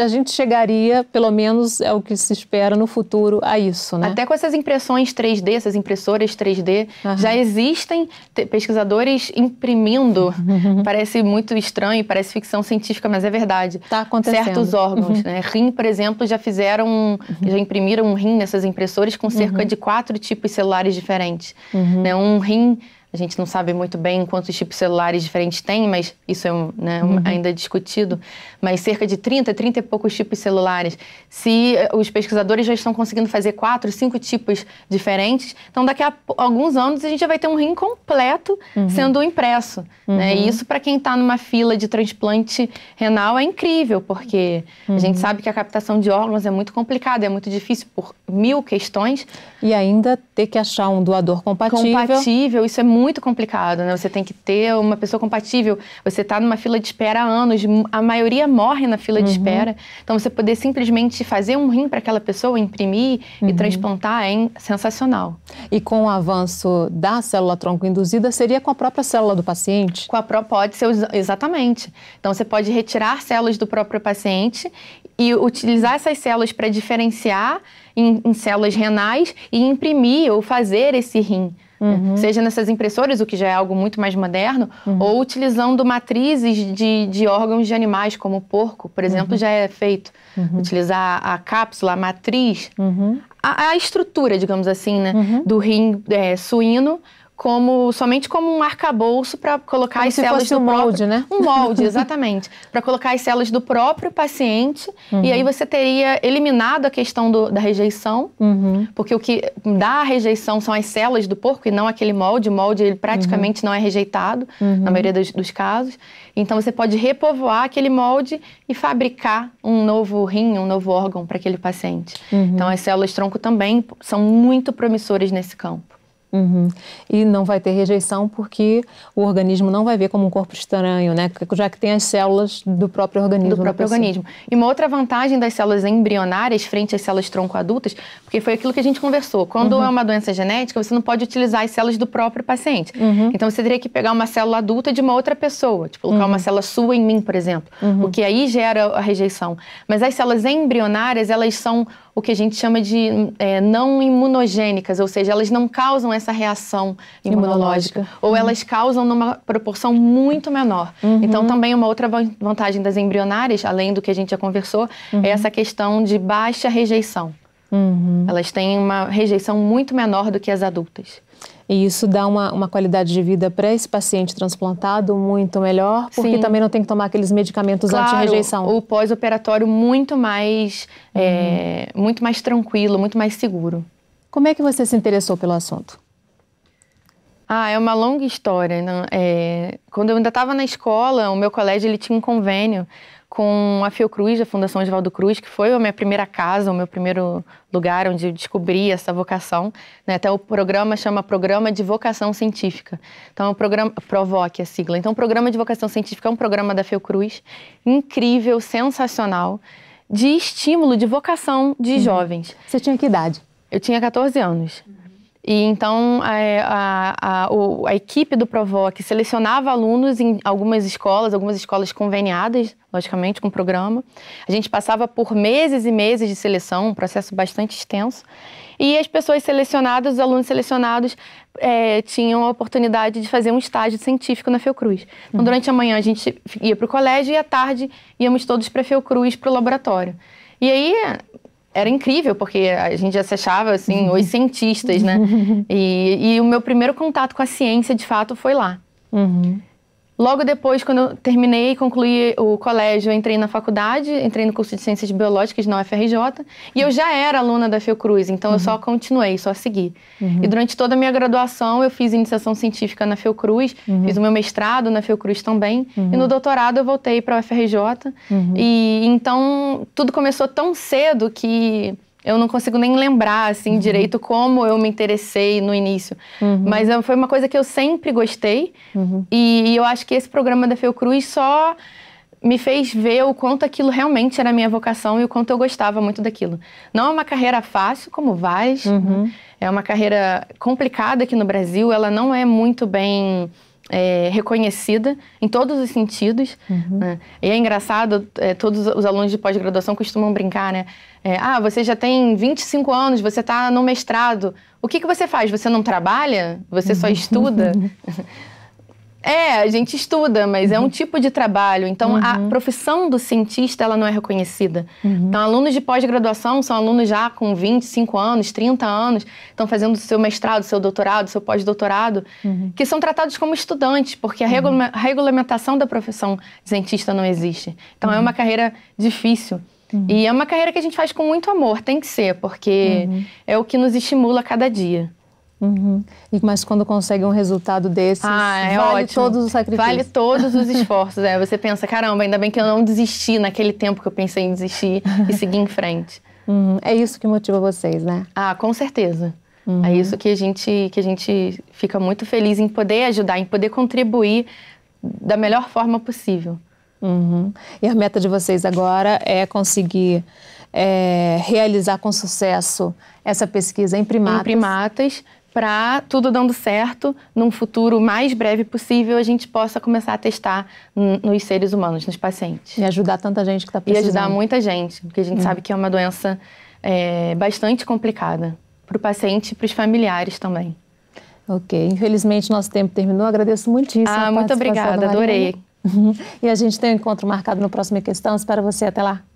A gente chegaria, pelo menos é o que se espera no futuro, a isso, né? Até com essas impressões 3D, essas impressoras 3D, uhum. já existem pesquisadores imprimindo. Uhum. *laughs* parece muito estranho, parece ficção científica, mas é verdade. Tá acontecendo. Certos órgãos, uhum. né? Rim, por exemplo, já fizeram, uhum. já imprimiram um rim nessas impressoras com cerca uhum. de quatro tipos celulares diferentes, uhum. né? Um rim a gente não sabe muito bem quantos tipos celulares diferentes tem, mas isso é né, uhum. ainda discutido. Mas cerca de 30, 30 e poucos tipos celulares. Se eh, os pesquisadores já estão conseguindo fazer quatro, cinco tipos diferentes, então daqui a alguns anos a gente já vai ter um rim completo uhum. sendo impresso. Uhum. Né? E uhum. isso para quem está numa fila de transplante renal é incrível, porque a gente uhum. sabe que a captação de órgãos é muito complicada, é muito difícil por mil questões. E ainda ter que achar um doador compatível. Compatível, isso é muito muito complicado, né? Você tem que ter uma pessoa compatível. Você está numa fila de espera há anos, a maioria morre na fila uhum. de espera. Então, você poder simplesmente fazer um rim para aquela pessoa, imprimir uhum. e transplantar é sensacional. E com o avanço da célula tronco induzida, seria com a própria célula do paciente? Com a própria, pode ser, exatamente. Então, você pode retirar células do próprio paciente e utilizar essas células para diferenciar em, em células renais e imprimir ou fazer esse rim. Uhum. Seja nessas impressoras, o que já é algo muito mais moderno, uhum. ou utilizando matrizes de, de órgãos de animais, como o porco, por exemplo, uhum. já é feito. Uhum. Utilizar a cápsula, a matriz, uhum. a, a, estrutura, digamos assim, né? Do rim é, suíno como somente como um arcabouço para colocar como as células do um do molde, né? Um molde, *laughs* exatamente, para colocar as células do próprio paciente uhum. e aí você teria eliminado a questão do, da rejeição, uhum. porque o que dá a rejeição são as células do porco e não aquele molde. O molde ele praticamente uhum. não é rejeitado uhum. na maioria dos, dos casos. Então você pode repovoar aquele molde e fabricar um novo rim, um novo órgão para aquele paciente. Uhum. Então as células tronco também são muito promissoras nesse campo. Uhum. E não vai ter rejeição porque o organismo não vai ver como um corpo estranho, né? Já que tem as células do próprio organismo. Do né, próprio organismo. E uma outra vantagem das células embrionárias frente às células tronco-adultas, porque foi aquilo que a gente conversou. Quando uhum. é uma doença genética, você não pode utilizar as células do próprio paciente. Uhum. Então você teria que pegar uma célula adulta de uma outra pessoa, tipo colocar uma uhum. célula sua em mim, por exemplo, uhum. o que aí gera a rejeição. Mas as células embrionárias, elas são o que a gente chama de é, não imunogênicas, ou seja, elas não causam essa reação imunológica, imunológica. ou uhum. elas causam numa proporção muito menor. Uhum. Então, também uma outra vantagem das embrionárias, além do que a gente já conversou, é uhum. é essa questão de baixa rejeição. Uhum. Elas têm uma rejeição muito menor do que as adultas. E isso dá uma, uma qualidade de vida para esse paciente transplantado muito melhor, porque Sim. também não tem que tomar aqueles medicamentos claro, anti-rejeição. O pós-operatório muito mais é, uhum. é, muito mais tranquilo, muito mais seguro. Como é que você se interessou pelo assunto? Ah, é uma longa história. Né? É, quando eu ainda estava na escola, o meu colégio ele tinha um convênio com a Fiocruz, da Fundação Oswaldo Cruz, que foi a minha primeira casa, o meu primeiro lugar onde eu descobri essa vocação. Né? Até o programa chama Programa de Vocação Científica. Então, é um programa, PROVOC a sigla. Então, o Programa de Vocação Científica é um programa da Fiocruz, incrível, sensacional, de estímulo, de vocação de uhum. jovens. Você tinha que idade? Eu tinha 14 anos. Uhum. E então a, a, a, a equipe do Provoc selecionava alunos em algumas escolas, algumas escolas conveniadas, logicamente, com o programa. A gente passava por meses e meses de seleção, um processo bastante extenso. E as pessoas selecionadas, os alunos selecionados, é, tinham a oportunidade de fazer um estágio científico na Fiocruz. Então, uhum. durante a manhã a gente ia para o colégio e à tarde íamos todos para a Fiocruz, para o laboratório. E aí, era incrível, porque a gente já se achava, assim, os *laughs* cientistas, né? E, e o meu primeiro contato com a ciência, de fato, foi lá. Uhum. Logo depois, quando eu terminei e concluí o colégio, eu entrei na faculdade, entrei no curso de Ciências Biológicas na UFRJ, e eu já era aluna da Fiocruz, então uhum. eu só uhum. continuei, só segui. Uhum. E durante toda a minha graduação, eu fiz iniciação científica na Fiocruz, uhum. fiz o meu mestrado na Fiocruz também, e no uhum. doutorado eu voltei para a UFRJ. E então tudo começou tão cedo que eu não consigo nem lembrar, assim, uhum. direito como eu me interessei no início. Uhum. Mas ah, foi uma coisa que eu sempre gostei. Uhum. E, e, eu acho que esse programa da Fiocruz só me fez ver o quanto aquilo realmente era minha vocação e o quanto eu gostava muito daquilo. Não é uma carreira fácil, como vais. Uhum. Né? É uma carreira complicada aqui no Brasil. Ela não é muito bem é, reconhecida em todos os sentidos. Uhum. Né? E é engraçado, é, todos os alunos de pós-graduação costumam brincar, né? É, ah, você já tem 25 anos, você está no mestrado. O que, que você faz? Você não trabalha? Você só *laughs* estuda? *laughs* É, a gente estuda, mas uhum. é um uhum. tipo de trabalho. Então, uhum. a profissão do cientista, ela não é reconhecida. Uhum. Então, alunos de pós-graduação são alunos já com 25 anos, 30 anos, estão fazendo seu mestrado, seu doutorado, seu pós-doutorado, uhum. que são tratados como estudantes, porque uhum. a regulamentação da profissão de cientista não existe. Então, é uma carreira difícil. E é uma carreira que a gente faz com muito amor, tem que ser, porque é o que nos estimula a cada dia. Uhum. E mas quando consegue um resultado desses, ah, é vale ótimo. todos os sacrifícios. Vale todos os *laughs* esforços. é. Você pensa, caramba, ainda bem que eu não desisti naquele tempo que eu pensei em desistir e seguir em frente. *laughs* Uhum. É isso que motiva vocês, né? Ah, com certeza. Uhum. É isso que a gente que a gente fica muito feliz em poder ajudar, em poder contribuir da melhor forma possível. Uhum. E a meta de vocês agora é conseguir é, realizar com sucesso essa pesquisa em primatas. Em primatas para tudo dando certo, num futuro mais breve possível, a gente possa começar a testar nos seres humanos, nos pacientes. E ajudar tanta gente que está precisando. E ajudar muita gente, porque a gente hum. sabe que é uma doença é, bastante complicada para o paciente e para os familiares também. Ok, infelizmente nosso tempo terminou. Agradeço muitíssimo. Ah, muito obrigada, adorei. *laughs* e a gente tem um encontro marcado no próximo Questão. Espero você até lá.